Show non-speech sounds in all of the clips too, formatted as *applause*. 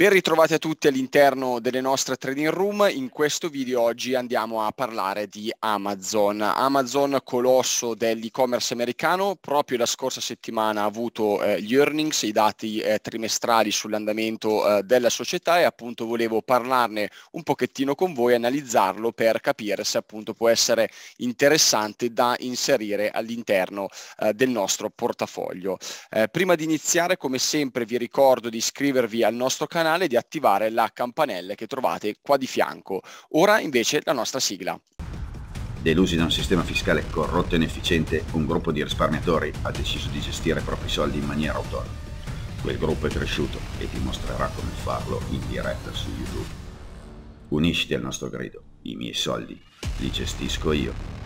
Ben ritrovati a tutti all'interno delle nostre trading room. In questo video oggi andiamo a parlare di Amazon. Amazon, colosso dell'e-commerce americano, proprio la scorsa settimana ha avuto eh, gli earnings, i dati eh, trimestrali sull'andamento eh, della società e appunto volevo parlarne un pochettino con voi, analizzarlo per capire se appunto può essere interessante da inserire all'interno eh, del nostro portafoglio. Eh, prima di iniziare, come sempre, vi ricordo di iscrivervi al nostro canale canale di attivare la campanella che trovate qua di fianco. Ora invece la nostra sigla. Delusi da un sistema fiscale corrotto e inefficiente, un gruppo di risparmiatori ha deciso di gestire i propri soldi in maniera autonoma. Quel gruppo è cresciuto e ti mostrerà come farlo in diretta su YouTube. Unisciti al nostro grido, i miei soldi li gestisco io.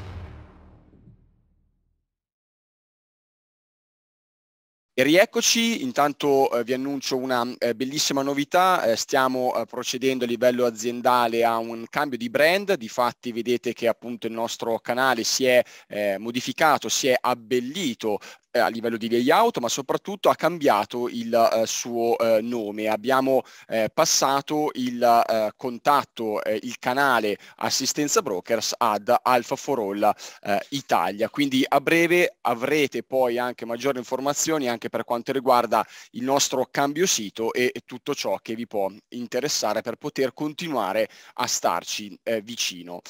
E rieccoci, intanto eh, vi annuncio una eh, bellissima novità, eh, stiamo eh, procedendo a livello aziendale a un cambio di brand, difatti vedete che appunto il nostro canale si è eh, modificato, si è abbellito eh, a livello di layout, ma soprattutto ha cambiato il uh, suo uh, nome. Abbiamo uh, passato il contatto, il canale Assistenza Brokers ad Alpha for All Italia. Quindi a breve avrete poi anche maggiori informazioni anche per quanto riguarda il nostro cambio sito e, e tutto ciò che vi può interessare per poter continuare a starci vicino.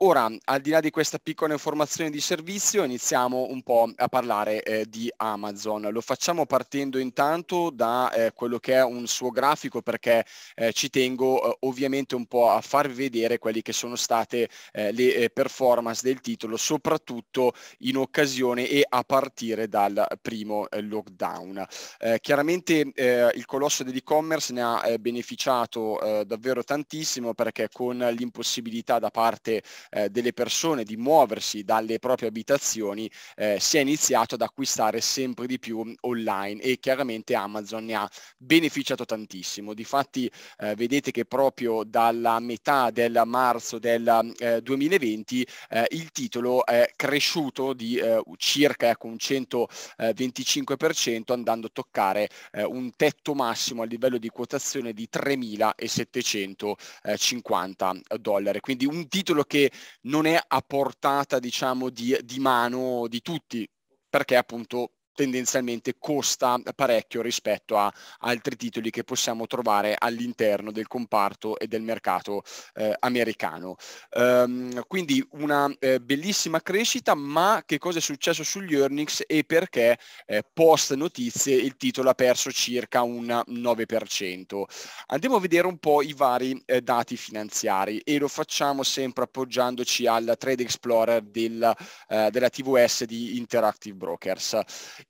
Ora, al di là di questa piccola informazione di servizio, iniziamo un po' a parlare eh, di Amazon. Lo facciamo partendo intanto da eh, quello che è un suo grafico perché eh, ci tengo eh, ovviamente un po' a farvi vedere quelle che sono state eh, le eh, performance del titolo, soprattutto in occasione e a partire dal primo lockdown. chiaramente il colosso dell'e-commerce ne ha beneficiato davvero tantissimo perché con l'impossibilità da parte eh, delle persone di muoversi dalle proprie abitazioni eh, si è iniziato ad acquistare sempre di più online e chiaramente Amazon ne ha beneficiato tantissimo. Difatti eh, vedete che proprio dalla metà del marzo del eh, 2020 eh, il titolo è cresciuto di eh, circa ecco, un 125% eh, andando a toccare eh, un tetto massimo a livello di quotazione di 3.750 eh, dollari. Quindi un titolo che non è a portata diciamo di, di mano di tutti perché appunto tendenzialmente costa parecchio rispetto a altri titoli che possiamo trovare all'interno del comparto e del mercato eh, americano. Um, quindi una eh, bellissima crescita, ma che cosa è successo sugli earnings e perché eh, post notizie il titolo ha perso circa un 9%. Andiamo a vedere un po' i vari eh, dati finanziari e lo facciamo sempre appoggiandoci al Trade Explorer del, eh, della TVS di Interactive Brokers.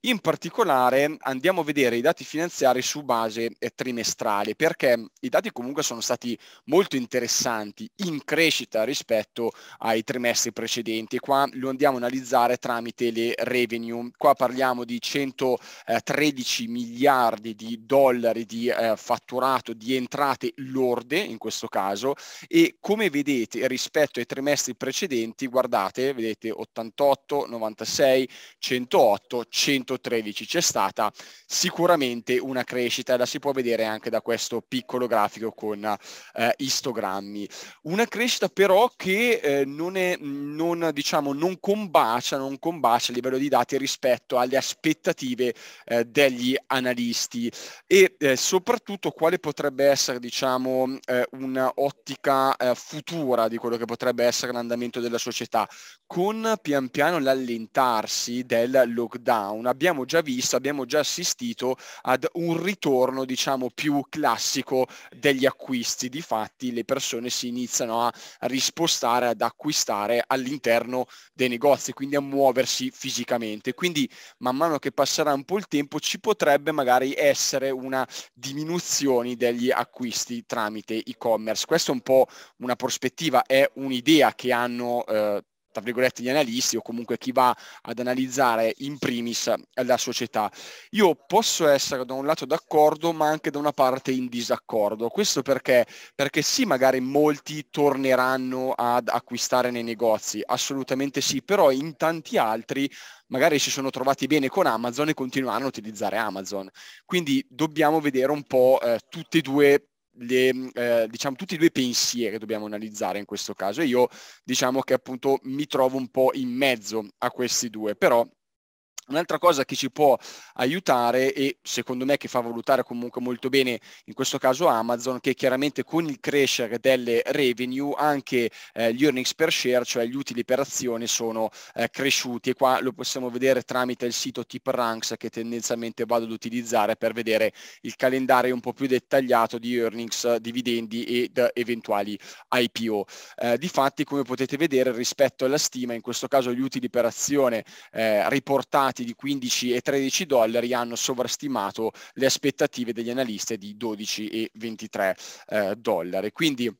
In particolare andiamo a vedere i dati finanziari su base eh, trimestrale perché i dati comunque sono stati molto interessanti in crescita rispetto ai trimestri precedenti. Qua lo andiamo a analizzare tramite le revenue. Qua parliamo di 113 eh, miliardi di dollari di eh, fatturato di entrate lorde in questo caso e come vedete rispetto ai trimestri precedenti guardate vedete 88 96 108 100 0.13 c'è stata sicuramente una crescita e la si può vedere anche da questo piccolo grafico con eh, istogrammi. Una crescita però che eh, non, è, non, diciamo, non, combacia, non combacia a livello di dati rispetto alle aspettative eh, degli analisti e eh, soprattutto quale potrebbe essere diciamo, eh, un'ottica eh, futura di quello che potrebbe essere l'andamento della società con pian piano l'allentarsi del lockdown abbiamo già visto, abbiamo già assistito ad un ritorno diciamo più classico degli acquisti, di fatti le persone si iniziano a rispostare, ad acquistare all'interno dei negozi, quindi a muoversi fisicamente. Quindi man mano che passerà un po' il tempo ci potrebbe magari essere una diminuzione degli acquisti tramite e-commerce. Questa è un po' una prospettiva, è un'idea che hanno eh, tra virgolette, gli analisti o comunque chi va ad analizzare in primis la società. Io posso essere da un lato d'accordo ma anche da una parte in disaccordo. Questo perché? Perché sì, magari molti torneranno ad acquistare nei negozi, assolutamente sì, però in tanti altri magari si sono trovati bene con Amazon e continuano a utilizzare Amazon. Quindi dobbiamo vedere un po' eh, tutti e due le, eh, diciamo, tutti i due pensieri che dobbiamo analizzare in questo caso e io diciamo che appunto mi trovo un po' in mezzo a questi due, però Un'altra cosa che ci può aiutare e secondo me che fa valutare comunque molto bene in questo caso Amazon, che chiaramente con il crescere delle revenue anche eh, gli earnings per share, cioè gli utili per azione, sono eh, cresciuti e qua lo possiamo vedere tramite il sito Tip Ranks che tendenzialmente vado ad utilizzare per vedere il calendario un po' più dettagliato di earnings, eh, dividendi ed eventuali IPO. Eh, difatti come potete vedere rispetto alla stima, in questo caso gli utili per azione eh, riportati mercati di 15 e 13 dollari hanno sovrastimato le aspettative degli analisti di 12 e 23 eh, dollari. Quindi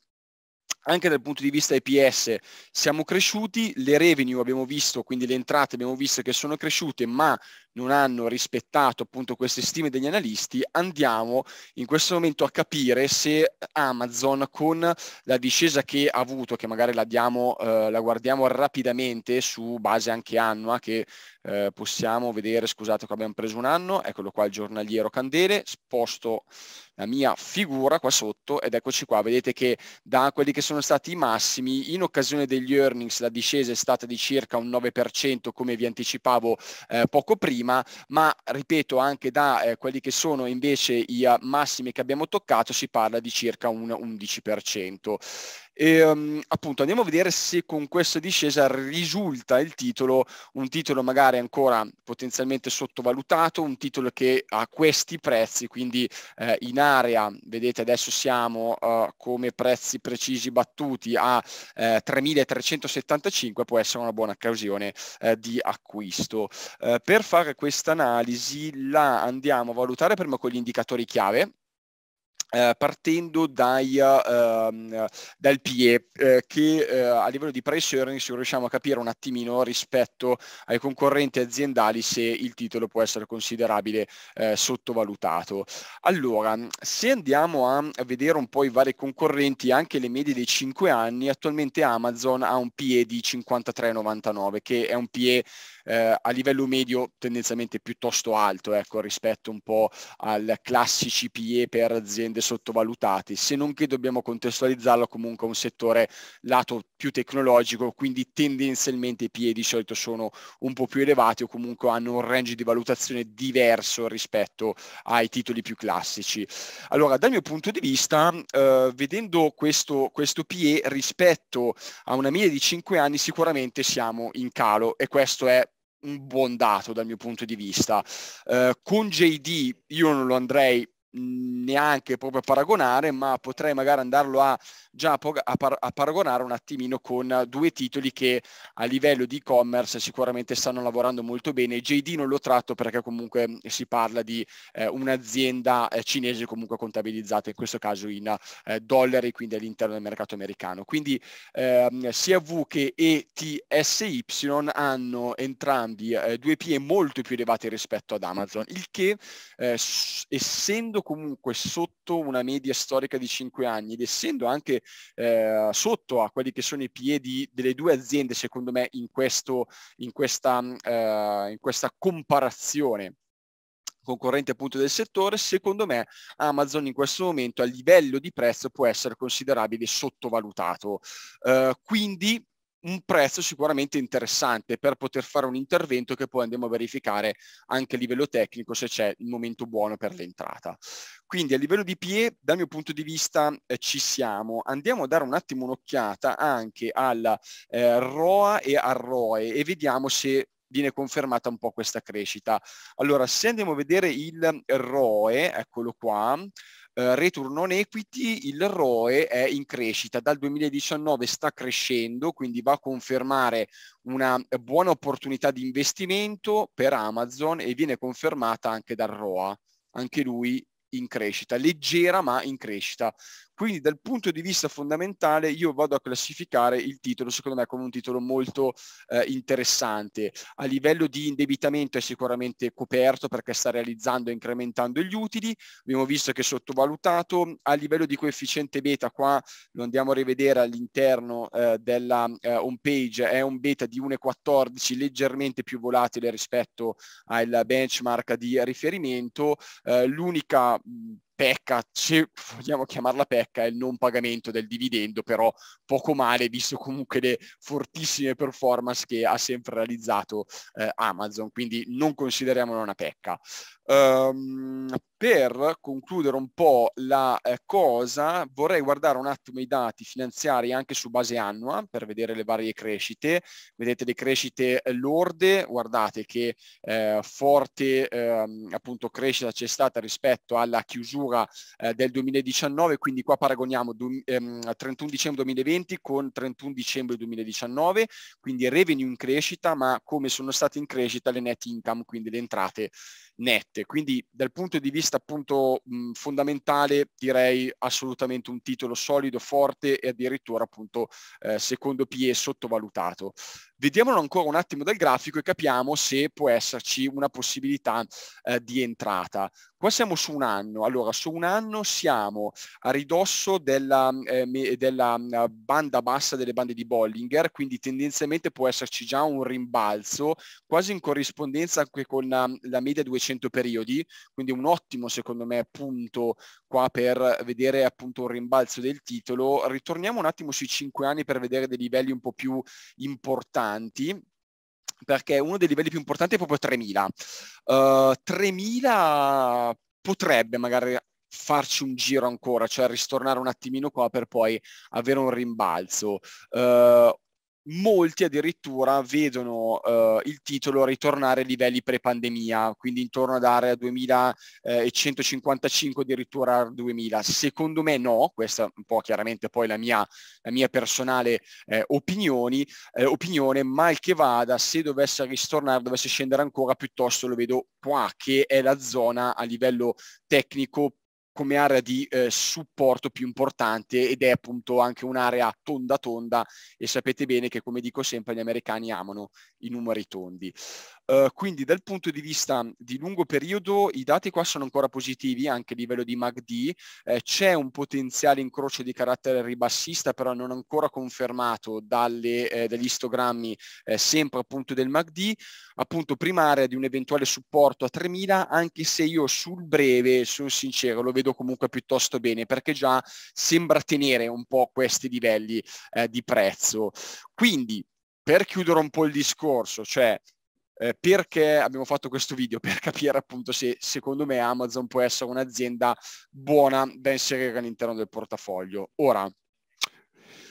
anche dal punto di vista EPS siamo cresciuti, le revenue abbiamo visto, quindi le entrate abbiamo visto che sono cresciute, ma non hanno rispettato appunto queste stime degli analisti, andiamo in questo momento a capire se Amazon con la discesa che ha avuto, che magari la, diamo, eh, la guardiamo rapidamente su base anche annua, che eh, possiamo vedere, scusate qua abbiamo preso un anno, eccolo qua il giornaliero Candele, sposto la mia figura qua sotto ed eccoci qua, vedete che da quelli che sono stati i massimi in occasione degli earnings la discesa è stata di circa un 9% come vi anticipavo eh, poco prima, ma ripeto anche da eh, quelli che sono invece i eh, massimi che abbiamo toccato si parla di circa un 11%. E um, appunto andiamo a vedere se con questa discesa risulta il titolo, un titolo magari ancora potenzialmente sottovalutato, un titolo che a questi prezzi, quindi eh, in area, vedete adesso siamo uh, come prezzi precisi battuti a eh, 3.375, può essere una buona occasione eh, di acquisto. Eh, per fare questa analisi la andiamo a valutare prima con gli indicatori chiave eh, partendo dai, uh, dal PIE uh, eh, che eh, a livello di price earnings riusciamo a capire un attimino rispetto ai concorrenti aziendali se il titolo può essere considerabile sottovalutato. Allora, se andiamo a vedere un po' i vari concorrenti, anche le medie dei 5 anni, attualmente Amazon ha un PIE di 53,99 che è un PIE a livello medio tendenzialmente piuttosto alto ecco, rispetto un po' al classici PIE per aziende grande sottovalutati, se non che dobbiamo contestualizzarlo comunque a un settore lato più tecnologico, quindi tendenzialmente i piedi di solito sono un po' più elevati o comunque hanno un range di valutazione diverso rispetto ai titoli più classici. Allora, dal mio punto di vista, eh, vedendo questo, questo PE rispetto a una media di 5 anni, sicuramente siamo in calo e questo è un buon dato dal mio punto di vista. Eh, con JD io non lo andrei Mhmm, neanche proprio a paragonare, ma potrei magari andarlo a, già a, par- a, paragonare un attimino con due titoli che a livello di e-commerce sicuramente stanno lavorando molto bene. JD non lo tratto perché comunque mhmm, si parla di eh, un'azienda eh, cinese comunque contabilizzata in questo caso in eh, dollari, quindi all'interno del mercato americano. Quindi ehm, sia V che ETSY hanno entrambi eh, due PE molto più elevati rispetto ad Amazon, il che eh, essendo essendo comunque sotto una media storica di 5 anni ed essendo anche eh, sotto a quelli che sono i piedi delle due aziende, secondo me, in, questo, in, questa, eh, in questa comparazione concorrente appunto del settore, secondo me Amazon in questo momento a livello di prezzo può essere considerabile sottovalutato. Eh, quindi un prezzo sicuramente interessante per poter fare un intervento che poi andiamo a verificare anche a livello tecnico se c'è il momento buono per l'entrata. Quindi a livello di PE, dal mio punto di vista, eh, ci siamo. Andiamo a dare un attimo un'occhiata anche al eh, ROA e al ROE e vediamo se viene confermata un po' questa crescita. Allora, se andiamo a vedere il ROE, eccolo qua, eh, return on equity, il ROE è in crescita, dal 2019 sta crescendo, quindi va a confermare una buona opportunità di investimento per Amazon e viene confermata anche dal ROA, anche lui in crescita, leggera ma in crescita. Quindi dal punto di vista fondamentale io vado a classificare il titolo secondo me come un titolo molto eh, interessante. A livello di indebitamento è sicuramente coperto perché sta realizzando e incrementando gli utili, abbiamo visto che è sottovalutato, a livello di coefficiente beta qua lo andiamo a rivedere all'interno eh, della eh, home page, è un beta di 1,14 leggermente più volatile rispetto al benchmark di riferimento, eh, l'unica pecca, se vogliamo chiamarla pecca, è il non pagamento del dividendo, però poco male visto comunque le fortissime performance che ha sempre realizzato eh, Amazon, quindi non consideriamola una pecca. Um, per concludere un po' la eh, cosa, vorrei guardare un attimo i dati finanziari anche su base annua per vedere le varie crescite. Vedete le crescite lorde, guardate che eh, forte eh, appunto crescita c'è stata rispetto alla chiusura eh, del 2019, quindi qua paragoniamo du- ehm, 31 dicembre 2020 2020 con 31 dicembre 2019, quindi revenue in crescita, ma come sono state in crescita le net income, quindi le entrate nette. Quindi dal punto di vista appunto mh, fondamentale direi assolutamente un titolo solido, forte e addirittura appunto eh, secondo PE sottovalutato. Vediamolo ancora un attimo dal grafico e capiamo se può esserci una possibilità eh, di entrata. Qua siamo su un anno, allora su un anno siamo a ridosso della, eh, della eh, banda bassa delle bande di Bollinger, quindi tendenzialmente può esserci già un rimbalzo, quasi in corrispondenza anche con la, la media 200 periodi, quindi un ottimo secondo me punto qua per vedere appunto un rimbalzo del titolo. Ritorniamo un attimo sui 5 anni per vedere dei livelli un po' più importanti avanti perché uno dei livelli più importanti è proprio 3000. Uh, 3000 potrebbe magari farci un giro ancora, cioè ristornare un attimino qua per poi avere un rimbalzo. Uh, molti addirittura vedono eh, il titolo ritornare a livelli pre-pandemia, quindi intorno ad area 2155 eh, addirittura 2000. Secondo me no, questa è un po' chiaramente poi la mia, la mia personale eh, opinioni, eh, opinione, mal che vada, se dovesse ristornare, dovesse scendere ancora, piuttosto lo vedo qua, che è la zona a livello tecnico come area di eh, supporto più importante ed è appunto anche un'area tonda tonda e sapete bene che come dico sempre gli americani amano i numeri tondi. Uh, quindi dal punto di vista di lungo periodo i dati qua sono ancora positivi anche a livello di MACD, eh, c'è un potenziale incrocio di carattere ribassista però non ancora confermato dalle, eh, dagli istogrammi eh, sempre appunto del MACD, appunto primaria di un eventuale supporto a 3000 anche se io sul breve sono sincero lo vedo vedo comunque piuttosto bene perché già sembra tenere un po' questi livelli eh, di prezzo. Quindi, per chiudere un po' il discorso, cioè eh, perché abbiamo fatto questo video? *laughs* Per capire appunto se secondo me Amazon può essere un'azienda buona da inserire all'interno del portafoglio. Ora,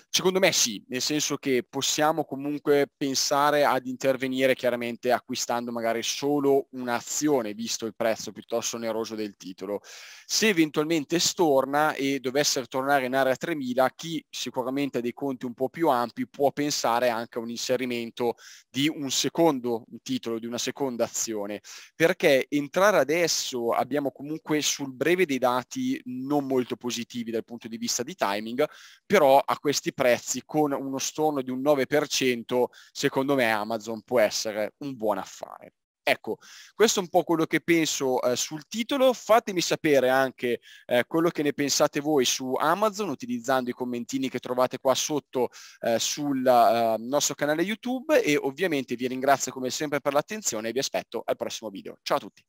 Secondo me sì, nel senso che possiamo comunque pensare ad intervenire chiaramente acquistando magari solo un'azione, visto il prezzo piuttosto oneroso del titolo. Se eventualmente storna e dovesse tornare in area 3000, chi sicuramente ha dei conti un po' più ampi può pensare anche a un inserimento di un secondo titolo, di una seconda azione, perché entrare adesso abbiamo comunque sul breve dei dati non molto positivi dal punto di vista di timing, però a questi prezzi prezzi con uno storno di un 9%, secondo me Amazon può essere un buon affare. Ecco, questo è un po' quello che penso eh, sul titolo, fatemi sapere anche eh, quello che ne pensate voi su Amazon utilizzando i commentini che trovate qua sotto eh, sul eh, nostro canale YouTube e ovviamente vi ringrazio come sempre per l'attenzione e vi aspetto al prossimo video. Ciao a tutti!